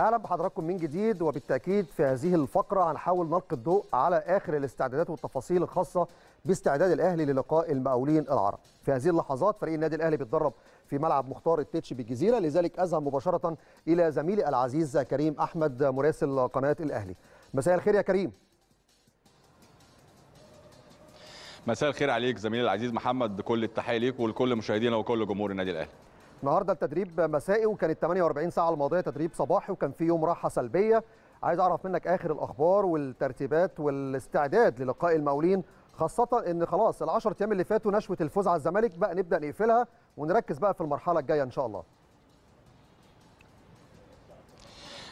اهلا بحضراتكم من جديد وبالتاكيد في هذه الفقره هنحاول نلقي الضوء على اخر الاستعدادات والتفاصيل الخاصه باستعداد الاهلي للقاء المقاولين العرب في هذه اللحظات فريق النادي الاهلي بيتدرب في ملعب مختار التتش بالجزيره لذلك اذهب مباشره الى زميلي العزيز كريم احمد مراسل قناه الاهلي مساء الخير يا كريم مساء الخير عليك زميلي العزيز محمد كل التحيه ليك ولكل مشاهدينا وكل جمهور النادي الاهلي النهارده التدريب مسائي وكانت 48 ساعه الماضيه تدريب صباحي وكان في يوم راحه سلبيه عايز اعرف منك اخر الاخبار والترتيبات والاستعداد للقاء المقاولين خاصه ان خلاص ال10 ايام اللي فاتوا نشوه الفوز على الزمالك بقى نبدا نقفلها ونركز بقى في المرحله الجايه ان شاء الله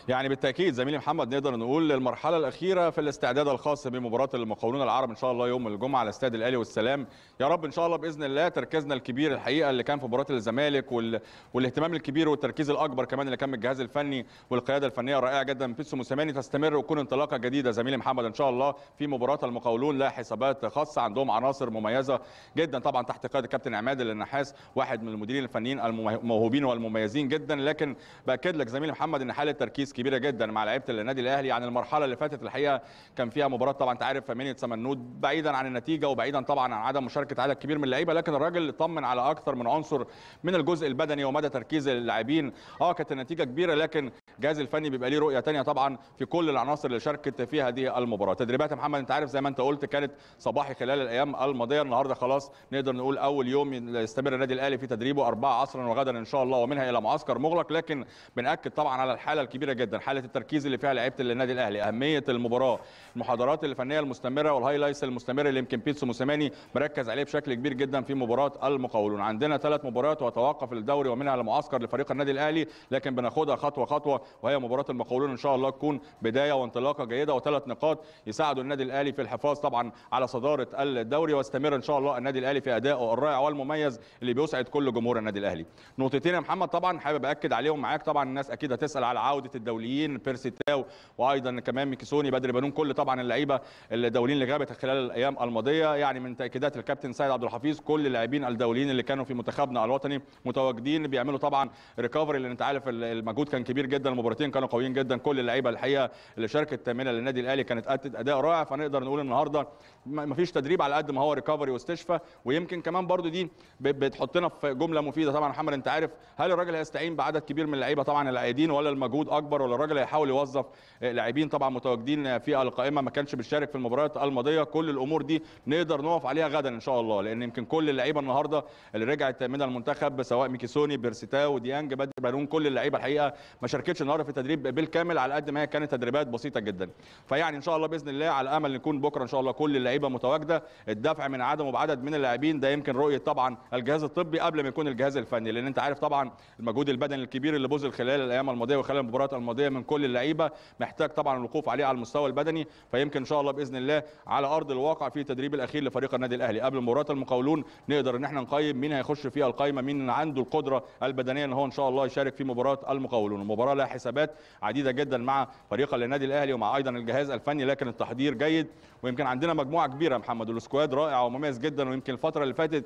يعني بالتاكيد زميلي محمد نقدر نقول المرحله الاخيره في الاستعداد الخاص بمباراه المقاولون العرب ان شاء الله يوم الجمعه على استاد الاهلي والسلام يا رب ان شاء الله باذن الله تركيزنا الكبير الحقيقه اللي كان في مباراه الزمالك وال... والاهتمام الكبير والتركيز الاكبر كمان اللي كان من الجهاز الفني والقياده الفنيه الرائعه جدا من بيتسو موسيماني تستمر وتكون انطلاقه جديده زميلي محمد ان شاء الله في مباراه المقاولون لها حسابات خاصه عندهم عناصر مميزه جدا طبعا تحت قياده الكابتن عماد النحاس واحد من المديرين الفنيين الموهوبين والمميزين جدا لكن باكد لك زميلي محمد ان حاله تركيز كبيره جدا مع لعيبه النادي الاهلي عن يعني المرحله اللي فاتت الحقيقه كان فيها مباراه طبعا انت عارف فامينيا سمنود بعيدا عن النتيجه وبعيدا طبعا عن عدم مشاركه عدد كبير من اللعيبه لكن الراجل طمن على اكثر من عنصر من الجزء البدني ومدى تركيز اللاعبين اه كانت النتيجه كبيره لكن الجهاز الفني بيبقى ليه رؤيه ثانيه طبعا في كل العناصر اللي شاركت في هذه المباراه تدريبات محمد انت عارف زي ما انت قلت كانت صباحي خلال الايام الماضيه النهارده خلاص نقدر نقول اول يوم يستمر النادي الاهلي في تدريبه أربعة عصرا وغدا ان شاء الله ومنها الى معسكر مغلق لكن بناكد طبعا على الحاله الكبيره جدا جدا حاله التركيز اللي فيها لعيبه النادي الاهلي اهميه المباراه المحاضرات الفنيه المستمره والهايلايتس المستمره اللي يمكن بيتسو موسيماني مركز عليه بشكل كبير جدا في مباراه المقاولون عندنا ثلاث مباريات وتوقف الدوري ومنها المعسكر لفريق النادي الاهلي لكن بناخدها خطوه خطوه وهي مباراه المقاولون ان شاء الله تكون بدايه وانطلاقه جيده وثلاث نقاط يساعدوا النادي الاهلي في الحفاظ طبعا على صداره الدوري واستمر ان شاء الله النادي الاهلي في ادائه الرائع والمميز اللي بيسعد كل جمهور النادي الاهلي نقطتين يا محمد طبعا حابب اكد عليهم معاك طبعا الناس اكيد هتسال على عوده الدوري الدوليين بيرسي تاو وايضا كمان ميكيسوني بدر بنون كل طبعا اللعيبه الدوليين اللي غابت خلال الايام الماضيه يعني من تاكيدات الكابتن سيد عبد الحفيظ كل اللاعبين الدوليين اللي كانوا في منتخبنا الوطني متواجدين بيعملوا طبعا ريكفري لان انت عارف المجهود كان كبير جدا المباراتين كانوا قويين جدا كل اللعيبه الحقيقه اللي شاركت تامنه للنادي الاهلي كانت ادت اداء رائع فنقدر نقول النهارده ما فيش تدريب على قد ما هو ريكفري واستشفى ويمكن كمان برضو دي بتحطنا في جمله مفيده طبعا محمد انت عارف هل الراجل هيستعين بعدد كبير من اللعيبه طبعا العيادين ولا المجهود اكبر سفر ولا الراجل هيحاول يوظف لاعبين طبعا متواجدين في القائمه ما كانش بيشارك في المباريات الماضيه كل الامور دي نقدر نقف عليها غدا ان شاء الله لان يمكن كل اللعيبه النهارده اللي رجعت من المنتخب سواء ميكيسوني بيرسيتاو ديانج بدر بارون كل اللعيبه الحقيقه ما شاركتش النهارده في التدريب بالكامل على قد ما هي كانت تدريبات بسيطه جدا فيعني ان شاء الله باذن الله على امل نكون بكره ان شاء الله كل اللعيبه متواجده الدفع من عدمه بعدد من اللاعبين ده يمكن رؤيه طبعا الجهاز الطبي قبل ما يكون الجهاز الفني لان انت عارف طبعا المجهود البدني الكبير اللي بذل خلال الايام الماضيه وخلال المباريات الماضيه من كل اللعيبه محتاج طبعا الوقوف عليه على المستوى البدني فيمكن ان شاء الله باذن الله على ارض الواقع في التدريب الاخير لفريق النادي الاهلي قبل مباراه المقاولون نقدر ان احنا نقيم مين هيخش في القايمه مين عنده القدره البدنيه ان هو ان شاء الله يشارك في مباراه المقاولون المباراه لها حسابات عديده جدا مع فريق النادي الاهلي ومع ايضا الجهاز الفني لكن التحضير جيد ويمكن عندنا مجموعه كبيره محمد السكواد رائع ومميز جدا ويمكن الفتره اللي فاتت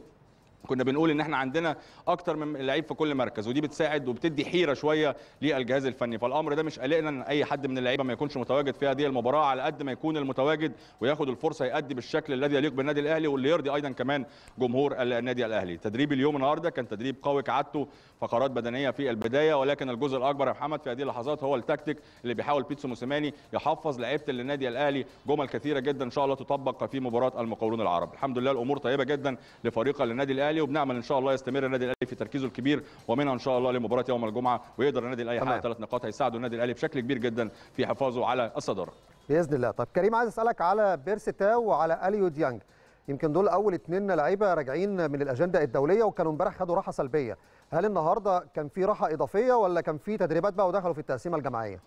كنا بنقول ان احنا عندنا اكتر من لعيب في كل مركز ودي بتساعد وبتدي حيره شويه للجهاز الفني فالامر ده مش قلقنا ان اي حد من اللعيبه ما يكونش متواجد في هذه المباراه على قد ما يكون المتواجد وياخد الفرصه يادي بالشكل الذي يليق بالنادي الاهلي واللي يرضي ايضا كمان جمهور النادي الاهلي تدريب اليوم النهارده كان تدريب قوي كعادته فقرات بدنيه في البدايه ولكن الجزء الاكبر يا محمد في هذه اللحظات هو التكتيك اللي بيحاول بيتسو موسيماني يحفظ لعيبه النادي الاهلي جمل كثيره جدا ان شاء الله تطبق في مباراه المقاولون العرب الحمد لله الامور طيبه جدا لفريق النادي الاهلي الاهلي وبنعمل ان شاء الله يستمر النادي الاهلي في تركيزه الكبير ومنها ان شاء الله لمباراه يوم الجمعه ويقدر النادي الاهلي يحقق ثلاث نقاط هيساعدوا النادي الاهلي بشكل كبير جدا في حفاظه على الصداره باذن الله طب كريم عايز اسالك على تاو وعلى اليو ديانج يمكن دول اول اثنين لعيبه راجعين من الاجنده الدوليه وكانوا امبارح خدوا راحه سلبيه هل النهارده كان في راحه اضافيه ولا كان في تدريبات بقى ودخلوا في التقسيمه الجماعيه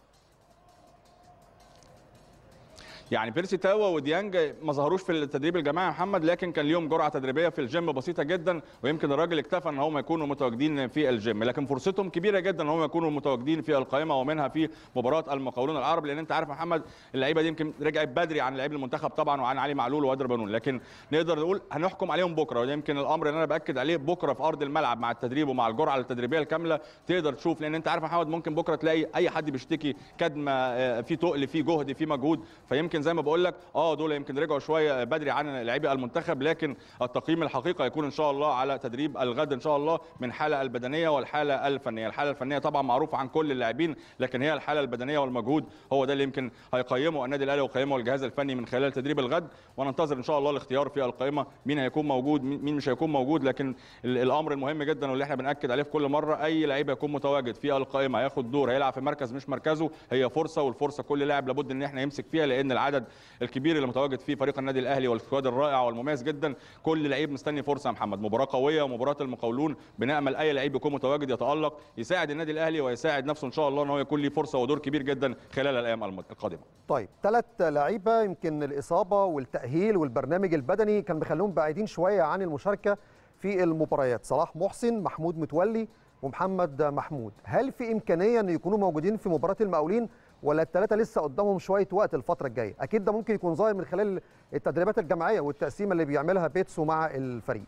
يعني بيرسي تاوا وديانج ما ظهروش في التدريب الجماعي يا محمد لكن كان ليهم جرعه تدريبيه في الجيم بسيطه جدا ويمكن الراجل اكتفى ان هم يكونوا متواجدين في الجيم لكن فرصتهم كبيره جدا ان هم يكونوا متواجدين في القائمه ومنها في مباراه المقاولون العرب لان انت عارف محمد اللعيبه دي يمكن رجعت بدري عن لعيب المنتخب طبعا وعن علي معلول وادر بنون لكن نقدر نقول هنحكم عليهم بكره وده يمكن الامر اللي انا باكد عليه بكره في ارض الملعب مع التدريب ومع الجرعه التدريبيه الكامله تقدر تشوف لان انت عارف محمد ممكن بكره تلاقي اي حد بيشتكي كدمه آه، في تقل في جهد في مجهود فيمكن يمكن زي ما بقول لك اه دول يمكن رجعوا شويه بدري عن لاعبي المنتخب لكن التقييم الحقيقي هيكون ان شاء الله على تدريب الغد ان شاء الله من الحاله البدنيه والحاله الفنيه الحاله الفنيه طبعا معروفه عن كل اللاعبين لكن هي الحاله البدنيه والمجهود هو ده اللي يمكن هيقيمه النادي الاهلي ويقيمه الجهاز الفني من خلال تدريب الغد وننتظر ان شاء الله الاختيار في القائمه مين هيكون موجود مين مش هيكون موجود لكن الامر المهم جدا واللي احنا بناكد عليه في كل مره اي لعيب هيكون متواجد في القائمه هياخد دور هيلعب في مركز مش مركزه هي فرصه والفرصه كل لاعب لابد ان احنا يمسك فيها لان العالم العدد الكبير اللي متواجد فيه فريق النادي الاهلي والسكواد الرائع والمميز جدا كل لعيب مستني فرصه يا محمد مباراه قويه ومباراه المقاولون بنامل اي لعيب يكون متواجد يتالق يساعد النادي الاهلي ويساعد نفسه ان شاء الله ان هو يكون ليه فرصه ودور كبير جدا خلال الايام القادمه طيب ثلاث لعيبه يمكن الاصابه والتاهيل والبرنامج البدني كان مخليهم بعيدين شويه عن المشاركه في المباريات صلاح محسن محمود متولي ومحمد محمود هل في امكانيه ان يكونوا موجودين في مباراه المقاولين ولا الثلاثه لسه قدامهم شويه وقت الفتره الجايه اكيد ده ممكن يكون ظاهر من خلال التدريبات الجماعيه والتقسيمه اللي بيعملها بيتسو مع الفريق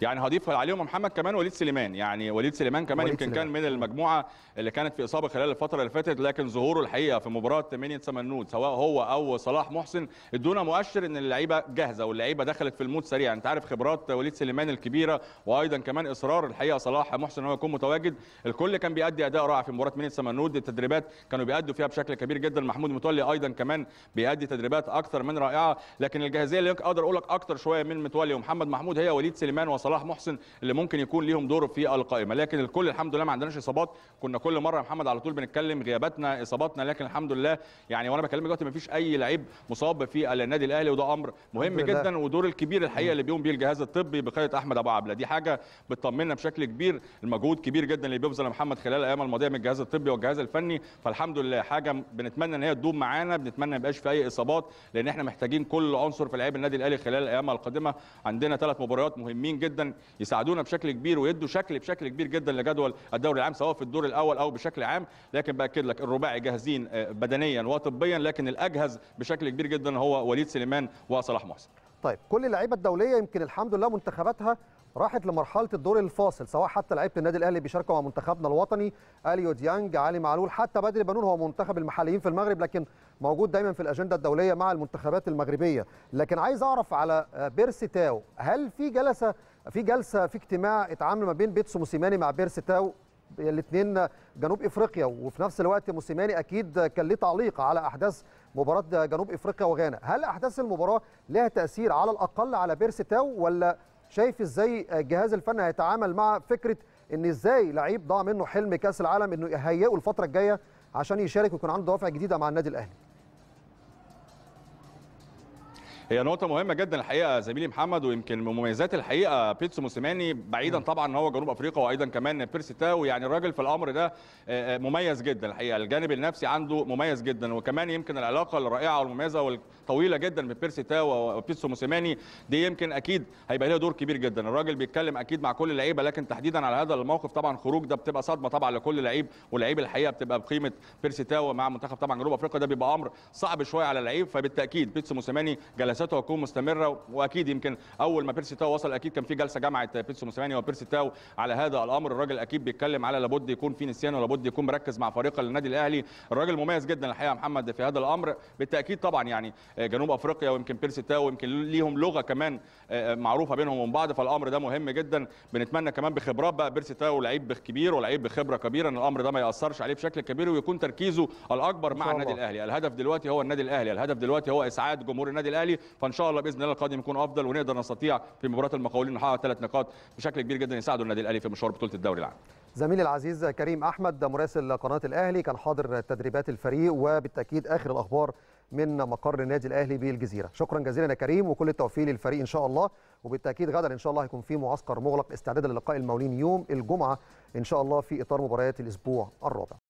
يعني هضيف عليهم محمد كمان وليد سليمان يعني وليد سليمان كمان يمكن كان من المجموعه اللي كانت في اصابه خلال الفتره اللي فاتت لكن ظهوره الحقيقه في مباراه 8 سمنود سواء هو او صلاح محسن ادونا مؤشر ان اللعيبه جاهزه واللعيبه دخلت في المود سريع انت عارف خبرات وليد سليمان الكبيره وايضا كمان اصرار الحقيقه صلاح محسن ان هو يكون متواجد الكل كان بيأدي اداء رائع في مباراه 8 سمنود التدريبات كانوا بيأدوا فيها بشكل كبير جدا محمود متولي ايضا كمان بيأدي تدريبات اكثر من رائعه لكن الجاهزيه اللي اقدر اقول لك اكثر شويه من متولي ومحمد محمود هي وليد سليمان وصلاح صلاح محسن اللي ممكن يكون ليهم دور في القائمه لكن الكل الحمد لله ما عندناش اصابات كنا كل مره يا محمد على طول بنتكلم غياباتنا اصاباتنا لكن الحمد لله يعني وانا بكلمك دلوقتي ما فيش اي لعيب مصاب في النادي الاهلي وده امر مهم جدا ودور الكبير الحقيقه اللي بيقوم بيه الجهاز الطبي بقياده احمد ابو عبله دي حاجه بتطمنا بشكل كبير المجهود كبير جدا اللي بيبذله محمد خلال الايام الماضيه من الجهاز الطبي والجهاز الفني فالحمد لله حاجه بنتمنى ان هي تدوم معانا بنتمنى ما يبقاش في اي اصابات لان احنا محتاجين كل عنصر في لعيب النادي الاهلي خلال الايام القادمه عندنا ثلاث مباريات مهمين جدا جدا يساعدونا بشكل كبير ويدوا شكل بشكل كبير جدا لجدول الدوري العام سواء في الدور الاول او بشكل عام لكن باكد لك الرباعي جاهزين آه، بدنيا وطبيا لكن الاجهز بشكل كبير جدا هو وليد سليمان وصلاح محسن طيب كل اللعيبه الدوليه يمكن الحمد لله منتخباتها راحت لمرحله الدور الفاصل سواء حتى لعيبه النادي الاهلي بيشاركوا مع منتخبنا الوطني اليو ديانج علي معلول حتى بدري بنون هو منتخب المحليين في المغرب لكن موجود دايما في الاجنده الدوليه مع المنتخبات المغربيه لكن عايز اعرف على آه، بيرسي تاو هل في جلسه في جلسه في اجتماع اتعامل ما بين بيتسو موسيماني مع بيرس تاو الاثنين جنوب افريقيا وفي نفس الوقت موسيماني اكيد كان ليه تعليق على احداث مباراه جنوب افريقيا وغانا هل احداث المباراه لها تاثير على الاقل على بيرس تاو ولا شايف ازاي الجهاز الفني هيتعامل مع فكره ان ازاي لعيب ضاع منه حلم كاس العالم انه يهيئه الفتره الجايه عشان يشارك ويكون عنده دوافع جديده مع النادي الاهلي هي نقطة مهمة جدا الحقيقة زميلي محمد ويمكن من مميزات الحقيقة بيتسو موسيماني بعيدا طبعا ان هو جنوب افريقيا وايضا كمان بيرسي تاو يعني الراجل في الامر ده آه، آه، مميز جدا الحقيقة الجانب النفسي عنده مميز جدا وكمان يمكن العلاقة الرائعة والمميزة والطويلة جدا من بيرسي تاو وبيتسو موسيماني دي يمكن اكيد هيبقى لها دور كبير جدا الراجل بيتكلم اكيد مع كل اللعيبة لكن تحديدا على هذا الموقف طبعا خروج ده بتبقى صدمة طبعا لكل لعيب ولعيب الحقيقة بتبقى بقيمة بيرسي تاو مع منتخب طبعا جنوب افريقيا ده بيبقى امر صعب شوية على اللعيب فبالتاكيد بيتسو موسيماني جلس جلساته هتكون مستمره واكيد يمكن اول ما بيرسي تاو وصل اكيد كان في جلسه جامعه بيتسو موسيماني وبيرسي تاو على هذا الامر الراجل اكيد بيتكلم على لابد يكون في نسيان ولابد يكون مركز مع فريقه للنادي الاهلي الراجل مميز جدا الحقيقه محمد في هذا الامر بالتاكيد طبعا يعني آه، جنوب افريقيا ويمكن بيرسي تاو ويمكن ليهم لغه كمان آه، آه، معروفه بينهم وبين بعض فالامر ده مهم جدا بنتمنى كمان بخبرات بقى بيرسي تاو لعيب كبير ولعيب بخبره كبيره ان الامر ده ما ياثرش عليه بشكل كبير ويكون تركيزه الاكبر مع النادي الاهلي الهدف دلوقتي هو النادي الاهلي الهدف دلوقتي هو اسعاد جمهور النادي الاهلي فان شاء الله باذن الله القادم يكون افضل ونقدر نستطيع في مباراه المقاولين نحقق ثلاث نقاط بشكل كبير جدا يساعدوا النادي الاهلي في مشوار بطوله الدوري العام زميلي العزيز كريم احمد مراسل قناه الاهلي كان حاضر تدريبات الفريق وبالتاكيد اخر الاخبار من مقر النادي الاهلي بالجزيره شكرا جزيلا يا كريم وكل التوفيق للفريق ان شاء الله وبالتاكيد غدا ان شاء الله هيكون في معسكر مغلق استعدادا للقاء المولين يوم الجمعه ان شاء الله في اطار مباريات الاسبوع الرابع